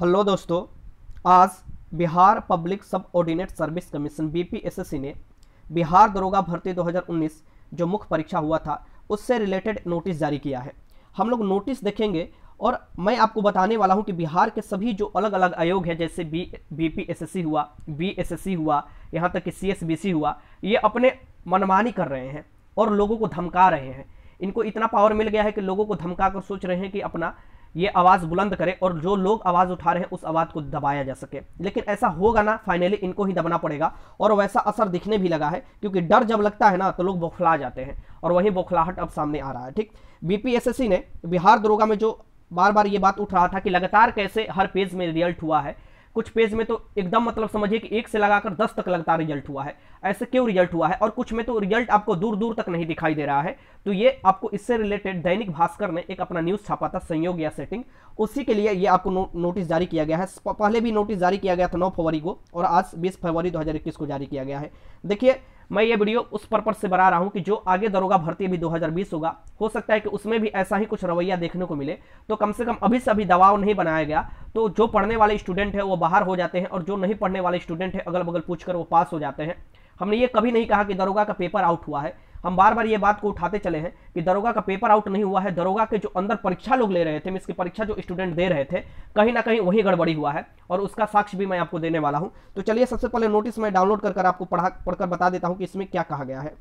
hello दोस्तों आज Bihar public subordinate service commission BPSSC ने बिहार दरोगा भर्ती 2019 जो मुख्य परीक्षा हुआ था उससे रिलेटेड नोटिस जारी किया है हम लोग नोटिस देखेंगे और मैं आपको बताने वाला हूं कि बिहार के सभी जो अलग अलग आयोग हैं जैसे बी बीपीएसएससी हुआ बीएसएससी हुआ यहाँ तक कि सीएसबीसी हुआ ये अपने मनमानी कर रहे हैं और लोगों को धमका रहे हैं इनको इतना पावर मिल गया है कि लोगों को धमका कर सोच रहे हैं कि अपना ये आवाज़ बुलंद करे और जो लोग आवाज़ उठा रहे हैं उस आवाज़ को दबाया जा सके लेकिन ऐसा होगा ना फाइनली इनको ही दबना पड़ेगा और वैसा असर दिखने भी लगा है क्योंकि डर जब लगता है ना तो लोग बौखला जाते हैं और वही बौखलाहट अब सामने आ रहा है ठीक बीपीएसएससी ने बिहार दरोगा में जो बार बार ये बात उठ रहा था कि लगातार कैसे हर पेज में रिजल्ट हुआ है कुछ पेज में तो एकदम मतलब समझिए कि एक से लगाकर दस तक लगता रिजल्ट हुआ है ऐसे क्यों रिजल्ट हुआ है और कुछ में तो रिजल्ट आपको दूर दूर तक नहीं दिखाई दे रहा है तो ये आपको इससे रिलेटेड दैनिक भास्कर ने एक अपना न्यूज़ छापा था संयोग या सेटिंग उसी के लिए ये आपको नो, नोटिस जारी किया गया है पहले भी नोटिस जारी किया गया था नौ फरवरी को और आज बीस फरवरी दो को जारी किया गया है देखिए मैं ये वीडियो उस पर्पज से बना रहा हूँ कि जो आगे दरोगा भर्ती अभी 2020 होगा हो सकता है कि उसमें भी ऐसा ही कुछ रवैया देखने को मिले तो कम से कम अभी से अभी दबाव नहीं बनाया गया तो जो पढ़ने वाले स्टूडेंट है वो बाहर हो जाते हैं और जो नहीं पढ़ने वाले स्टूडेंट है अगल बगल पूछ वो पास हो जाते हैं हमने ये कभी नहीं कहा कि दरोगा का पेपर आउट हुआ है हम बार बार ये बात को उठाते चले हैं कि दरोगा का पेपर आउट नहीं हुआ है दरोगा के जो अंदर परीक्षा लोग ले रहे थे मिस की परीक्षा जो स्टूडेंट दे रहे थे कहीं ना कहीं वही गड़बड़ी हुआ है और उसका साक्ष्य भी मैं आपको देने वाला हूँ तो चलिए सबसे पहले नोटिस मैं डाउनलोड कर, कर आपको पढ़ा पढ़कर बता देता हूँ कि इसमें क्या कहा गया है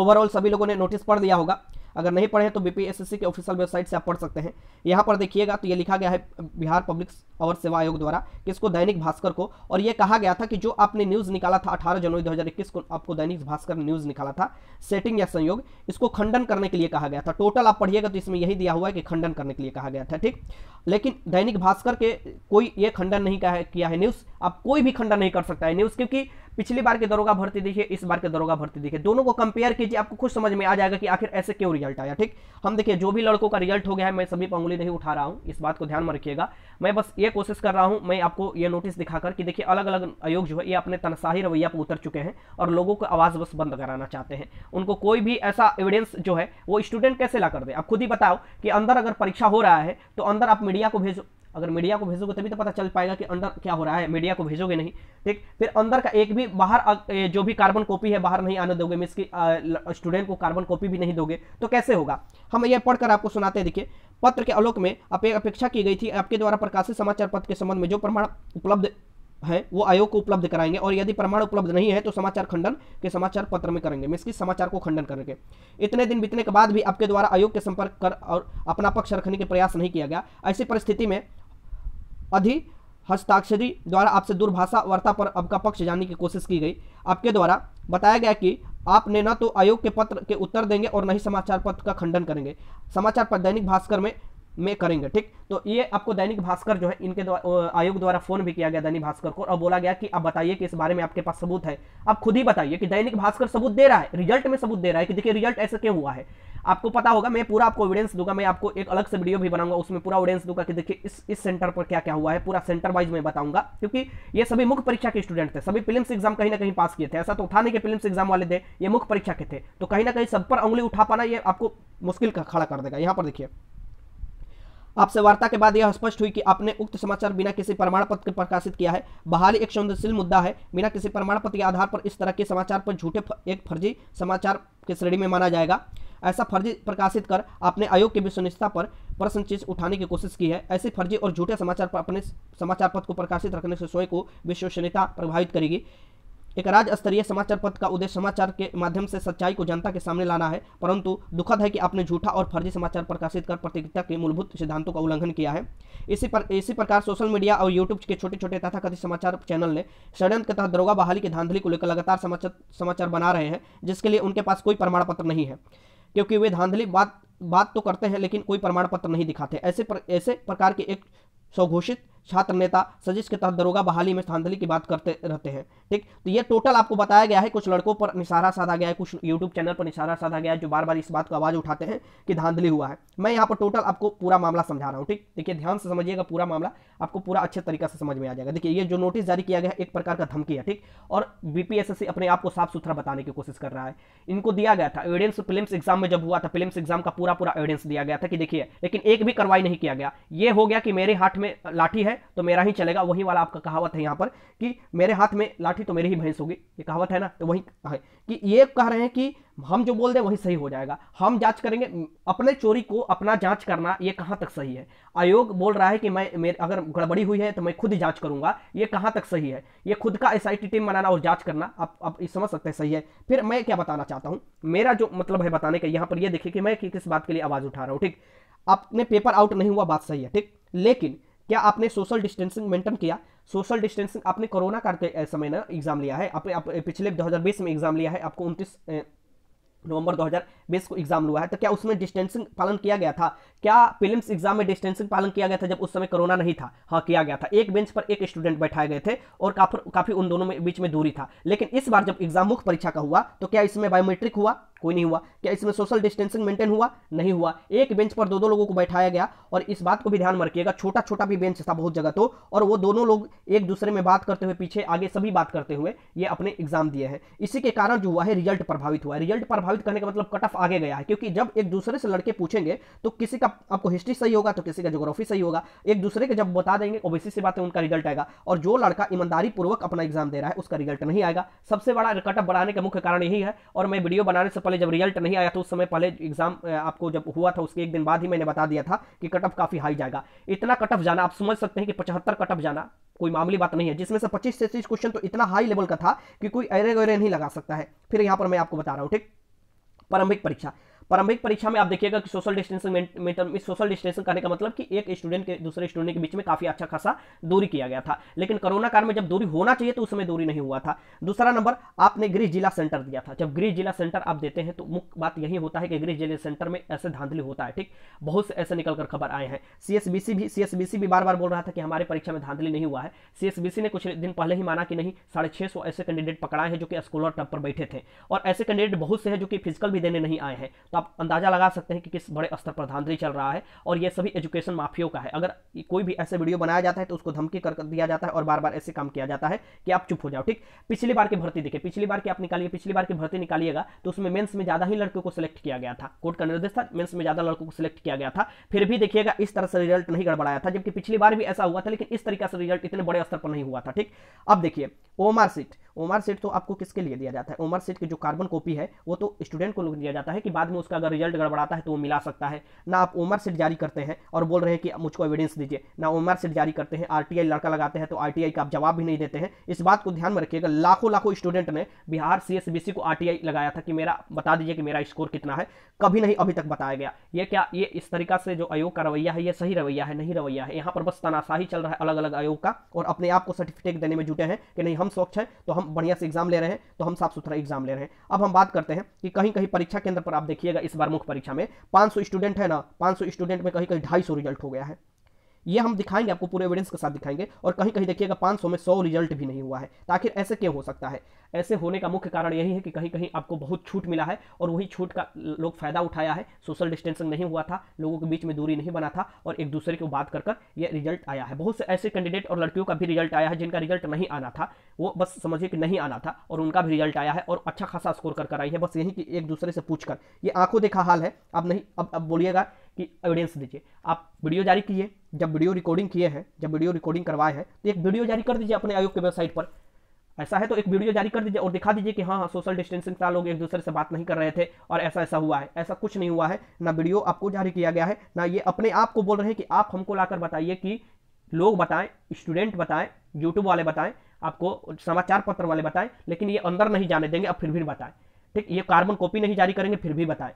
ओवरऑल सभी लोगों ने नोटिस पढ़ दिया होगा अगर नहीं पढ़े तो बीपीएसएससी के ऑफिशियल वेबसाइट से आप पढ़ सकते हैं यहाँ पर देखिएगा तो ये लिखा गया है बिहार पब्लिक और सेवा आयोग द्वारा किसको दैनिक भास्कर को और ये कहा गया था कि जो आपने न्यूज़ निकाला था अठारह जनवरी दो को आपको दैनिक भास्कर न्यूज़ निकाला था सेटिंग या संयोग इसको खंडन करने के लिए कहा गया था टोटल आप पढ़िएगा तो इसमें यही दिया हुआ है कि खंडन करने के लिए कहा गया था ठीक लेकिन दैनिक भास्कर के कोई ये खंडन नहीं किया है न्यूज़ आप कोई भी खंडन नहीं कर सकता है न्यूज़ क्योंकि पिछली बार के दरोगा भर्ती देखिए इस बार के दरोगा भर्ती देखिए दोनों को कंपेयर कीजिए आपको खुद समझ में आ जाएगा कि आखिर ऐसे क्यों रिजल्ट आया ठीक हम देखिए जो भी लड़कों का रिजल्ट हो गया है मैं सभी पंगुली नहीं उठा रहा हूँ इस बात को ध्यान में रखिएगा मैं बस ये कोशिश कर रहा हूँ मैं आपको ये नोटिस दिखाकर कि देखिए अलग अलग आयोग जो है ये अपने तनसाही रवैया पर उतर चुके हैं और लोगों को आवाज़ बस बंद कराना चाहते हैं उनको कोई भी ऐसा एविडेंस जो है वो स्टूडेंट कैसे ला कर दे आप खुद ही बताओ कि अंदर अगर परीक्षा हो रहा है तो अंदर आप मीडिया को भेजो अगर मीडिया को भेजोगे तभी तो पता चल पाएगा कि अंदर क्या हो रहा है मीडिया को भेजोगे नहीं ठीक फिर अंदर का एक भी बाहर जो भी कार्बन कॉपी है बाहर नहीं आने दोगे मीन्स की स्टूडेंट को कार्बन कॉपी भी नहीं दोगे तो कैसे होगा हम यह पढ़कर आपको सुनाते हैं देखिए पत्र के आलोक में अपेक्षा की गई थी आपके द्वारा प्रकाशित समाचार पत्र के संबंध में जो प्रमाण उपलब्ध है वो आयोग को उपलब्ध कराएंगे और यदि प्रमाण उपलब्ध नहीं है तो समाचार खंडन के समाचार पत्र में करेंगे मीन्स की समाचार को खंडन करेंगे इतने दिन बीतने के बाद भी आपके द्वारा आयोग के संपर्क कर और अपना पक्ष रखने के प्रयास नहीं किया गया ऐसी परिस्थिति में अधि हस्ताक्षरी द्वारा आपसे दूरभाषा वार्ता पर आपका पक्ष जानने की कोशिश की गई आपके द्वारा बताया गया कि आपने न तो आयोग के पत्र के उत्तर देंगे और न ही समाचार पत्र का खंडन करेंगे समाचार पत्र दैनिक भास्कर में में करेंगे ठीक तो ये आपको दैनिक भास्कर जो है इनके आयोग द्वारा फोन भी किया गया दैनिक भास्कर को और बोला गया कि आप बताइए कि इस बारे में आपके पास सबूत है आप खुद ही बताइए कि दैनिक भास्कर सबूत दे रहा है रिजल्ट में सबूत दे रहा है कि देखिए रिजल्ट ऐसे क्यों हुआ है आपको पता होगा मैं पूरा आपको एविडेंस दूंगा मैं आपको एक अलग से वीडियो भी बनाऊंगा उसमें पूरा एविडेंस दूंगा कि देखिए इस इस सेंटर पर क्या क्या हुआ है पूरा सेंटर वाइज मैं बताऊंगा क्योंकि ये सभी मुख्य परीक्षा के स्टूडेंट थे सभी फिल्म एग्जाम कहीं ना कहीं पास किए थे ऐसा तो उठाने के फिल्म एग्जाम वाले थे ये मुख्य परीक्षा के थे तो कहीं ना कहीं सब पर उंगली उठा पाना ये आपको मुश्किल खड़ा कर देगा यहाँ पर देखिए आपसे वार्ता के बाद यह स्पष्ट हुई कि आपने उक्त समाचार बिना किसी प्रमाण पत्र प्रकाशित किया है बहाली एक संवेदनशील मुद्दा है बिना किसी प्रमाण पत्र के आधार पर इस तरह के समाचार पर झूठे एक फर्जी समाचार की श्रेणी में माना जाएगा ऐसा फर्जी प्रकाशित कर आपने आयोग की विश्वनिष्ठता पर प्रश्न चीज उठाने की कोशिश की है ऐसे फर्जी और झूठे समाचार पर अपने समाचार पत्र को प्रकाशित रखने से स्वयं को विश्वसनीयता प्रभावित करेगी एक राज्य स्तरीय समाचार पत्र का उद्देश्य समाचार के माध्यम से सच्चाई को जनता के सामने लाना है परंतु दुखद है कि आपने झूठा और फर्जी समाचार प्रकाशित कर प्रतियोगिता के मूलभूत सिद्धांतों का उल्लंघन किया है इसी पर इसी प्रकार सोशल मीडिया और यूट्यूब के छोटे छोटे तथाकथित समाचार चैनल ने षड्यंत्र के तहत दरोगा बहाली की धांधली को लेकर लगातार समाचार समाचार बना रहे हैं जिसके लिए उनके पास कोई प्रमाण पत्र नहीं है क्योंकि वे धांधली बात बात तो करते हैं लेकिन कोई प्रमाण पत्र नहीं दिखाते ऐसे ऐसे प्रकार के एक स्वघोषित छात्र नेता सजिश के तहत दरोगा बहाली में धांधली की बात करते रहते हैं ठीक तो ये टोटल आपको बताया गया है कुछ लड़कों पर निशारा साधा गया है कुछ यूट्यूब चैनल पर निशारा साधा गया है जो बार बार इस बात को आवाज़ उठाते हैं कि धांधली हुआ है मैं यहाँ पर टोटल आपको पूरा मामला समझा रहा हूँ ठीक देखिए ध्यान से समझिएगा पूरा मामला आपको पूरा अच्छे तरीके से समझ में आ जाएगा देखिए ये जो नोटिस जारी किया गया है एक प्रकार का धमकी है ठीक और बीपीएसएससी अपने आप को साफ सुथरा बताने की कोशिश कर रहा है इनको दिया गया था एविडेंस फिल्म्स एग्जाम में जब हुआ था फिल्म एग्जाम का पूरा पूरा एविडेंस दिया गया था कि देखिए लेकिन एक भी कार्रवाई नहीं किया गया ये हो गया कि मेरे हाथ में लाठी है तो मेरा ही चलेगा वही वाला आपका कहावत है यहाँ पर कि मेरे हाथ में लाठी तो मेरी ही भैंस होगी ये कहावत है ना तो वही है कि ये कह रहे हैं कि हम जो बोल दें वही सही हो जाएगा हम जांच करेंगे अपने चोरी को अपना जांच करना ये कहाँ तक सही है आयोग बोल रहा है कि मैं मेरे अगर गड़बड़ी हुई है तो मैं खुद जांच करूंगा ये कहाँ तक सही है ये खुद का एस टीम बनाना और जांच करना आप आप समझ सकते हैं सही है फिर मैं क्या बताना चाहता हूँ मेरा जो मतलब है बताने का यहाँ पर यह देखिए कि मैं किस बात के लिए आवाज़ उठा रहा हूँ ठीक अपने पेपर आउट नहीं हुआ बात सही है ठीक लेकिन क्या आपने सोशल डिस्टेंसिंग मेंटेन किया सोशल डिस्टेंसिंग आपने कोरोना करते समय ना एग्जाम लिया है आपने आप, पिछले 2020 में एग्जाम लिया है आपको उनतीस नवंबर बेस एग्जाम हुआ है तो क्या उसमें डिस्टेंसिंग पालन किया गया था क्या फिल्म एग्जाम में डिस्टेंसिंग पालन किया गया था जब उस समय कोरोना नहीं था हाँ किया गया था एक बेंच पर एक स्टूडेंट बैठाए गए थे और काफी काफी उन दोनों में बीच में दूरी था लेकिन इस बार जब एग्जाम मुख्य परीक्षा का हुआ तो क्या इसमें बायोमेट्रिक हुआ कोई नहीं हुआ क्या इसमें सोशल डिस्टेंसिंग मेंटेन हुआ नहीं हुआ एक बेंच पर दो दो लोगों को बैठाया गया और इस बात को भी ध्यान में रखिएगा छोटा छोटा भी बेंच था बहुत जगह तो और वो दोनों लोग एक दूसरे में बात करते हुए पीछे आगे सभी बात करते हुए ये अपने एग्जाम दिए हैं इसी के कारण जो हुआ है रिजल्ट प्रभावित हुआ है रिजल्ट प्रभावित करने का मतलब कट ऑफ आगे गया है क्योंकि जब एक दूसरे से लड़के पूछेंगे तो किसी का आपको हिस्ट्री सही होगा तो किसी का जोग्राफी सही होगा एक दूसरे के जब बता देंगे ओबीसी से बातें उनका रिजल्ट आएगा और जो लड़का ईमानदारी पूर्वक अपना एग्जाम दे रहा है उसका रिजल्ट नहीं आएगा सबसे बड़ा कटअप बढ़ाने का मुख्य कारण यही है और मैं वीडियो बनाने से पहले जब रिजल्ट नहीं आया तो उस समय पहले एग्जाम आपको जब हुआ था उसके एक दिन बाद ही मैंने बता दिया था कि कटअप काफी हाई जाएगा इतना कटअप जाना आप समझ सकते हैं कि पचहत्तर कटअप जाना कोई मामूली बात नहीं है जिसमें से 25 से 30 क्वेश्चन तो इतना हाई लेवल का था कि कोई अरे गरे नहीं लगा सकता है फिर यहां पर मैं आपको बता रहा हूँ ठीक प्रारंभिक परीक्षा प्रारंभिक परीक्षा में आप देखिएगा कि सोशल डिस्टेंसिंग में सोशल डिस्टेंसिंग करने का मतलब कि एक स्टूडेंट के दूसरे स्टूडेंट के बीच में काफी अच्छा खासा दूरी किया गया था लेकिन कोरोना काल में जब दूरी होना चाहिए तो उस समय दूरी नहीं हुआ था दूसरा नंबर आपने गृह जिला सेंटर दिया था जब गृह जिला सेंटर आप देते हैं तो मुख्य बात यही होता है कि गृह जिला सेंटर में ऐसे धांधली होता है ठीक बहुत से ऐसे निकलकर खबर आए हैं सीएसबीसी भी सीएसबीसी भी बार बार बोल रहा था कि हमारे परीक्षा में धांधली नहीं हुआ है सीएसबीसी ने कुछ दिन पहले ही माना कि नहीं साढ़े छह सौ ऐसे कैंडिडेट पकड़ाए हैं जो कि स्कूल और टब पर बैठे थे और ऐसे कैंडिडेट बहुत से हैं जो कि फिजिकल भी देने नहीं आए हैं तो आप अंदाजा लगा सकते हैं कि किस बड़े स्तर पर धांधली चल रहा है और ये सभी एजुकेशन माफियों का है अगर कोई भी ऐसे वीडियो बनाया जाता है तो उसको धमकी कर दिया जाता है और बार बार ऐसे काम किया जाता है कि आप चुप हो जाओ ठीक पिछली बार की भर्ती देखिए पिछली बार की आप निकालिए पिछली बार की भर्ती निकालिएगा तो उसमें मेन्स में ज़्यादा ही लड़कों को सिलेक्ट किया गया था कोर्ट का निर्देश था मेन्स में ज़्यादा लड़कों को सिलेक्ट किया गया था फिर भी देखिएगा इस तरह से रिजल्ट नहीं गड़बड़ाया था जबकि पिछली बार भी ऐसा हुआ था लेकिन इस तरीके से रिजल्ट इतने बड़े स्तर पर नहीं हुआ था ठीक अब देखिए ओमार सीट ओमार सीट तो आपको किसके लिए दिया जाता है ओमार सीट की जो कार्बन कॉपी है वो तो स्टूडेंट को दिया जाता है कि बाद में उसका अगर रिजल्ट गड़बड़ाता है तो वो मिला सकता है ना आप उमर सीट जारी करते हैं और बोल रहे हैं कि मुझको एविडेंस दीजिए ना उमर सीट जारी करते हैं आरटीआई लड़का लगाते हैं तो आरटीआई का आप जवाब भी नहीं देते हैं इस बात को ध्यान में रखिएगा लाखों लाखों स्टूडेंट ने बिहार सी को आर लगाया था कि मेरा बता दीजिए कि मेरा स्कोर कितना है कभी नहीं अभी तक बताया गया ये क्या ये इस तरीका से जो आयोग का रवैया है ये सही रवैया है नहीं रवैया है यहाँ पर बस तनाशाही चल रहा है अलग अलग आयोग का और अपने आप को सर्टिफिकेट देने में जुटे हैं कि नहीं हम स्वच्छ हैं तो हम बढ़िया से एग्जाम ले रहे हैं तो हम साफ सुथरा एग्जाम ले रहे हैं अब हम बात करते हैं कि कहीं कहीं परीक्षा केंद्र पर आप देखिएगा इस बार मुख्य परीक्षा में 500 स्टूडेंट है ना 500 स्टूडेंट में कहीं कहीं ढाई रिजल्ट हो गया है ये हम दिखाएंगे आपको पूरे एविडेंस के साथ दिखाएंगे और कहीं कहीं देखिएगा 500 में 100 रिजल्ट भी नहीं हुआ है तो आखिर ऐसे क्यों हो सकता है ऐसे होने का मुख्य कारण यही है कि कहीं कहीं आपको बहुत छूट मिला है और वही छूट का लोग फायदा उठाया है सोशल डिस्टेंसिंग नहीं हुआ था लोगों के बीच में दूरी नहीं बना था और एक दूसरे को बात कर कर ये रिजल्ट आया है बहुत से ऐसे कैंडिडेट और लड़कियों का भी रिजल्ट आया है जिनका रिजल्ट नहीं आना था वो बस समझिए कि नहीं आना था और उनका भी रिजल्ट आया है और अच्छा खासा स्कोर कर कर आई है बस यही कि एक दूसरे से पूछ कर ये आंखों देखा हाल है अब नहीं अब अब बोलिएगा कि एविडेंस दीजिए आप वीडियो जारी किए जब वीडियो रिकॉर्डिंग किए हैं जब वीडियो रिकॉर्डिंग करवाए हैं तो एक वीडियो जारी कर दीजिए अपने आयोग की वेबसाइट पर ऐसा है तो एक वीडियो जारी कर दीजिए और दिखा दीजिए कि हाँ हाँ सोशल डिस्टेंसिंग का लोग एक दूसरे से बात नहीं कर रहे थे और ऐसा ऐसा हुआ है ऐसा कुछ नहीं हुआ है ना वीडियो आपको जारी किया गया है ना ये अपने आप को बोल रहे हैं कि आप हमको लाकर बताइए कि लोग बताएं स्टूडेंट बताएं यूट्यूब वाले बताएं आपको समाचार पत्र वाले बताएं लेकिन ये अंदर नहीं जाने देंगे अब फिर भी बताएं ठीक ये कार्बन कॉपी नहीं जारी करेंगे फिर भी बताएं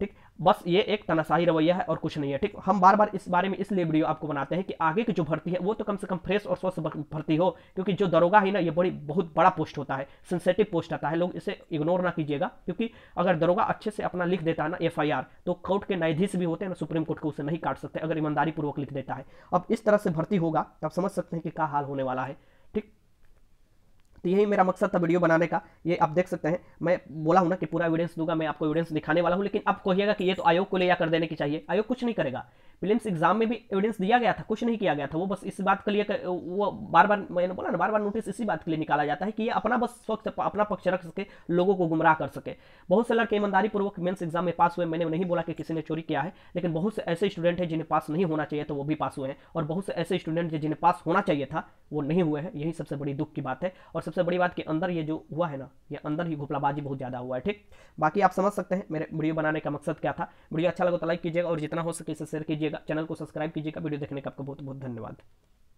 ठीक बस ये एक तनाशाही रवैया है और कुछ नहीं है ठीक हम बार बार इस बारे में इसलिए वीडियो आपको बनाते हैं कि आगे की जो भर्ती है वो तो कम से कम फ्रेश और स्वस्थ भर्ती हो क्योंकि जो दरोगा ही ना ये बड़ी बहुत बड़ा पोस्ट होता है सेंसेटिव पोस्ट आता है लोग इसे इग्नोर ना कीजिएगा क्योंकि अगर दरोगा अच्छे से अपना लिख देता है ना एफ तो कोर्ट के न्यायाधीश भी होते हैं ना सुप्रीम कोर्ट को उसे नहीं काट सकते अगर ईमानदारी पूर्वक लिख देता है अब इस तरह से भर्ती होगा तो आप समझ सकते हैं कि क्या हाल होने वाला है तो यही मेरा मकसद था वीडियो बनाने का ये आप देख सकते हैं मैं बोला हूँ ना कि पूरा एविडेंस दूंगा मैं आपको एविडेंस दिखाने वाला हूँ लेकिन आप कहिएगा कि ये तो आयोग को ले या कर देने की चाहिए आयोग कुछ नहीं करेगा प्रिलिम्स एग्जाम में भी एविडेंस दिया गया था कुछ नहीं किया गया था वो बस इस बात के लिए वो बार बार मैंने बोला ना बार बार नोटिस इसी बात के लिए निकाला जाता है कि ये अपना बस वक्त अपना पक्ष रख सके लोगों को गुमराह कर सके बहुत से लड़के ईमानदारी पूर्वक मेन्स एग्जाम में पास हुए मैंने नहीं बोला कि किसी ने चोरी किया है लेकिन बहुत से ऐसे स्टूडेंट हैं जिन्हें पास नहीं होना चाहिए तो वो भी पास हुए हैं और बहुत से ऐसे स्टूडेंट जिन्हें पास होना चाहिए था वो नहीं हुए हैं यही सबसे बड़ी दुख की बात है और सबसे सबसे बड़ी बात कि अंदर ये जो हुआ है ना ये अंदर ही घोपलाबाजी बहुत ज़्यादा हुआ है ठीक बाकी आप समझ सकते हैं मेरे वीडियो बनाने का मकसद क्या था वीडियो अच्छा लगा तो लाइक कीजिएगा और जितना हो सके इसे शेयर कीजिएगा चैनल को सब्सक्राइब कीजिएगा वीडियो देखने का आपको बहुत बहुत धन्यवाद